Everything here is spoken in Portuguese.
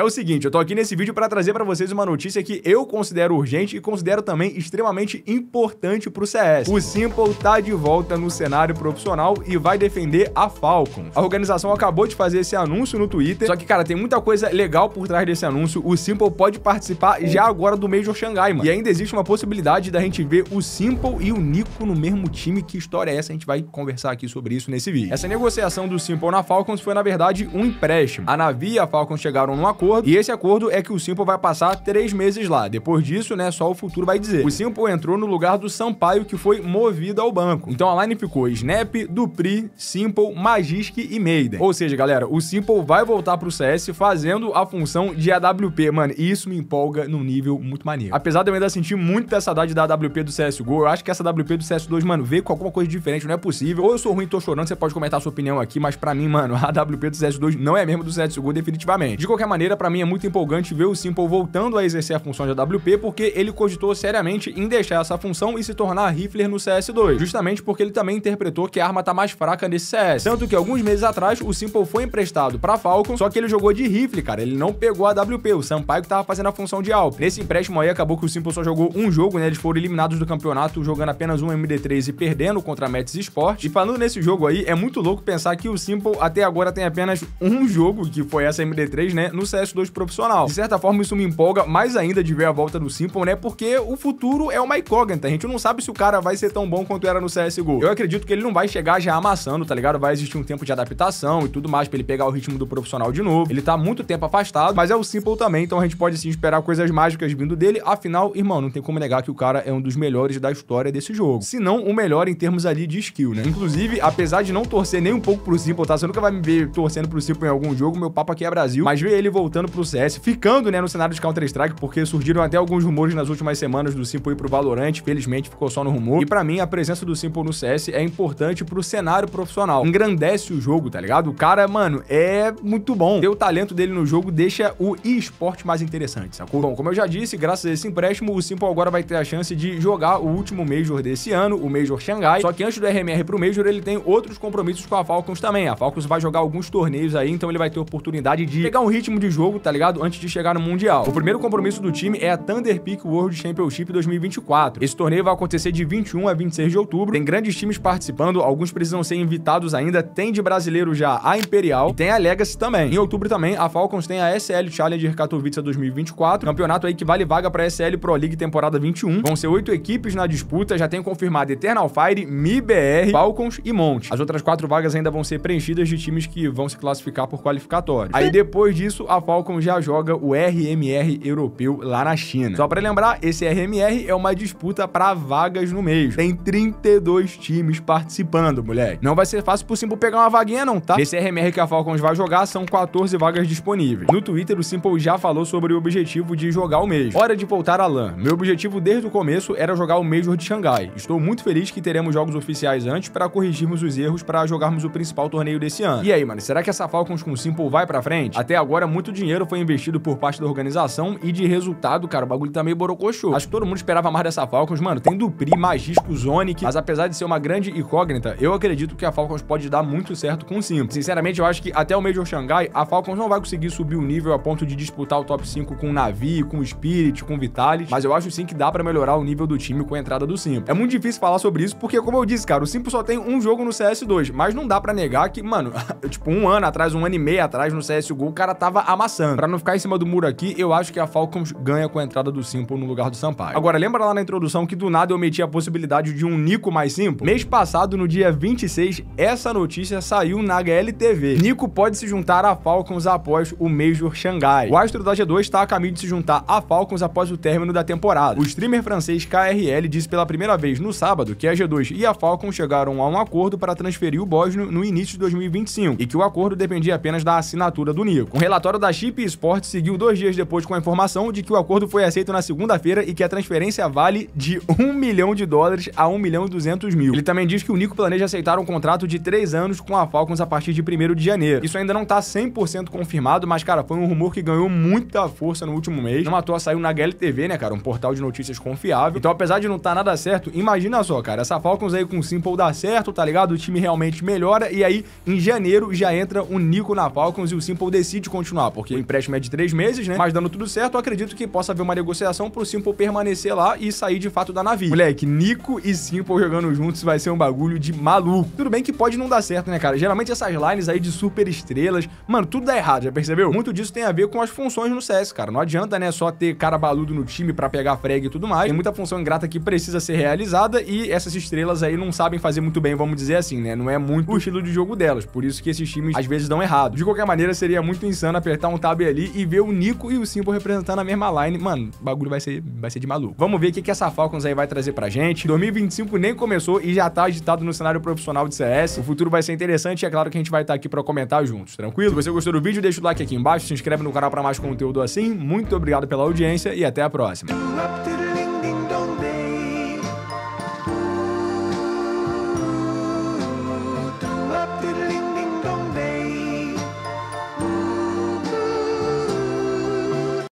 é o seguinte, eu tô aqui nesse vídeo para trazer para vocês uma notícia que eu considero urgente e considero também extremamente importante pro CS. O Simple tá de volta no cenário profissional e vai defender a Falcon. A organização acabou de fazer esse anúncio no Twitter, só que, cara, tem muita coisa legal por trás desse anúncio. O Simple pode participar já agora do Major Xangai, mano. E ainda existe uma possibilidade da gente ver o Simple e o Nico no mesmo time. Que história é essa? A gente vai conversar aqui sobre isso nesse vídeo. Essa negociação do Simple na Falcons foi, na verdade, um empréstimo. A Navi e a Falcon chegaram num acordo acordo, e esse acordo é que o Simple vai passar três meses lá. Depois disso, né, só o futuro vai dizer. O Simple entrou no lugar do Sampaio, que foi movido ao banco. Então a line ficou Snap, Dupri, Simple, Magisk e Maiden. Ou seja, galera, o Simple vai voltar pro CS fazendo a função de AWP. Mano, isso me empolga num nível muito maneiro. Apesar de eu ainda sentir muito saudade da AWP do CSGO, eu acho que essa AWP do CS2, mano, veio com alguma coisa diferente, não é possível. Ou eu sou ruim e tô chorando, você pode comentar sua opinião aqui, mas pra mim, mano, a AWP do CS2 não é mesmo do CSGO definitivamente. De qualquer maneira, maneira, para mim é muito empolgante ver o Simple voltando a exercer a função de AWP, porque ele cogitou seriamente em deixar essa função e se tornar rifler no CS2, justamente porque ele também interpretou que a arma tá mais fraca nesse CS. Tanto que alguns meses atrás, o Simple foi emprestado pra Falcon, só que ele jogou de rifle, cara, ele não pegou a AWP, o Sampaio que tava fazendo a função de AWP. Nesse empréstimo aí, acabou que o Simple só jogou um jogo, né, eles foram eliminados do campeonato jogando apenas um MD3 e perdendo contra a Mets Sport. E falando nesse jogo aí, é muito louco pensar que o Simple até agora tem apenas um jogo, que foi essa MD3, né, no CS CS2 profissional. De certa forma, isso me empolga mais ainda de ver a volta do Simple, né? Porque o futuro é uma incógnita. A gente não sabe se o cara vai ser tão bom quanto era no CSGO. Eu acredito que ele não vai chegar já amassando, tá ligado? Vai existir um tempo de adaptação e tudo mais pra ele pegar o ritmo do profissional de novo. Ele tá muito tempo afastado, mas é o Simple também, então a gente pode sim esperar coisas mágicas vindo dele. Afinal, irmão, não tem como negar que o cara é um dos melhores da história desse jogo. Se não o melhor em termos ali de skill, né? Inclusive, apesar de não torcer nem um pouco pro Simple, tá? Você nunca vai me ver torcendo pro Simple em algum jogo, meu papo aqui é Brasil. Mas ver ele voltar voltando pro CS, ficando, né, no cenário de Counter-Strike, porque surgiram até alguns rumores nas últimas semanas do Simple ir pro Valorant, felizmente ficou só no rumor. E para mim, a presença do Simple no CS é importante pro cenário profissional. Engrandece o jogo, tá ligado? O cara, mano, é muito bom. Ter o talento dele no jogo deixa o esporte mais interessante, sacou? Bom, como eu já disse, graças a esse empréstimo, o Simple agora vai ter a chance de jogar o último Major desse ano, o Major Xangai. Só que antes do RMR pro Major, ele tem outros compromissos com a Falcons também. A Falcons vai jogar alguns torneios aí, então ele vai ter oportunidade de pegar um ritmo de jogo jogo, tá ligado? Antes de chegar no Mundial. O primeiro compromisso do time é a Thunder Peak World Championship 2024. Esse torneio vai acontecer de 21 a 26 de outubro. Tem grandes times participando, alguns precisam ser invitados ainda. Tem de brasileiro já a Imperial, tem a Legacy também. Em outubro também, a Falcons tem a SL Challenger Katowice 2024, campeonato aí que vale vaga pra SL Pro League temporada 21. Vão ser oito equipes na disputa, já tem confirmado Eternal Fire, MIBR, Falcons e Monte. As outras quatro vagas ainda vão ser preenchidas de times que vão se classificar por qualificatório. Aí depois disso, a Qualcomm já joga o RMR europeu lá na China. Só para lembrar, esse RMR é uma disputa para vagas no mês. Tem 32 times participando, moleque. Não vai ser fácil pro Simple pegar uma vaguinha não, tá? Esse RMR que a Falcons vai jogar são 14 vagas disponíveis. No Twitter, o Simple já falou sobre o objetivo de jogar o mês. Hora de voltar a LAN. Meu objetivo desde o começo era jogar o Major de Xangai. Estou muito feliz que teremos jogos oficiais antes para corrigirmos os erros para jogarmos o principal torneio desse ano. E aí, mano, será que essa Falcons com o Simple vai para frente? Até agora, muito de dinheiro foi investido por parte da organização e de resultado, cara, o bagulho tá meio borocochô. Acho que todo mundo esperava mais dessa Falcons, mano. Tem Dupri, Magisco, Zonic, mas apesar de ser uma grande incógnita, eu acredito que a Falcons pode dar muito certo com o Simp. Sinceramente, eu acho que até o Major Shanghai, a Falcons não vai conseguir subir o nível a ponto de disputar o top 5 com o Navi, com o Spirit, com o Vitalis, mas eu acho sim que dá pra melhorar o nível do time com a entrada do Simp. É muito difícil falar sobre isso, porque como eu disse, cara, o Simp só tem um jogo no CS2, mas não dá pra negar que, mano, tipo, um ano atrás, um ano e meio atrás no CSGO, o cara tava amassado passando. Para não ficar em cima do muro aqui, eu acho que a Falcons ganha com a entrada do Simple no lugar do Sampaio. Agora, lembra lá na introdução que do nada eu meti a possibilidade de um Nico mais Simple? Mês passado, no dia 26, essa notícia saiu na HLTV. Nico pode se juntar a Falcons após o Major Xangai. O astro da G2 está a caminho de se juntar a Falcons após o término da temporada. O streamer francês KRL disse pela primeira vez no sábado que a G2 e a Falcons chegaram a um acordo para transferir o Bosno no início de 2025 e que o acordo dependia apenas da assinatura do Nico. Um relatório da Chip Esporte seguiu dois dias depois com a informação de que o acordo foi aceito na segunda-feira e que a transferência vale de 1 milhão de dólares a 1 milhão e 200 mil. Ele também diz que o Nico planeja aceitar um contrato de três anos com a Falcons a partir de 1 de janeiro. Isso ainda não tá 100% confirmado, mas, cara, foi um rumor que ganhou muita força no último mês. Não à toa saiu na GLTV, né, cara? Um portal de notícias confiável. Então, apesar de não tá nada certo, imagina só, cara, essa Falcons aí com o Simple dá certo, tá ligado? O time realmente melhora e aí, em janeiro, já entra o Nico na Falcons e o Simple decide continuar, porque o empréstimo é de três meses, né? Mas dando tudo certo, eu acredito que possa haver uma negociação pro Simple permanecer lá e sair de fato da navio. Moleque, Nico e Simple jogando juntos vai ser um bagulho de maluco. Tudo bem que pode não dar certo, né, cara? Geralmente essas lines aí de super estrelas, mano, tudo dá errado, já percebeu? Muito disso tem a ver com as funções no CS, cara. Não adianta, né, só ter cara baludo no time para pegar frag e tudo mais. Tem muita função ingrata que precisa ser realizada e essas estrelas aí não sabem fazer muito bem, vamos dizer assim, né? Não é muito o estilo de jogo delas. Por isso que esses times às vezes dão errado. De qualquer maneira, seria muito insano apertar um tab ali e ver o Nico e o Simple representando a mesma line. Mano, o bagulho vai ser, vai ser de maluco. Vamos ver o que, que essa Falcons aí vai trazer pra gente. 2025 nem começou e já tá agitado no cenário profissional de CS. O futuro vai ser interessante e é claro que a gente vai estar tá aqui pra comentar juntos, tranquilo? Se você gostou do vídeo, deixa o like aqui embaixo, se inscreve no canal pra mais conteúdo assim. Muito obrigado pela audiência e até a próxima.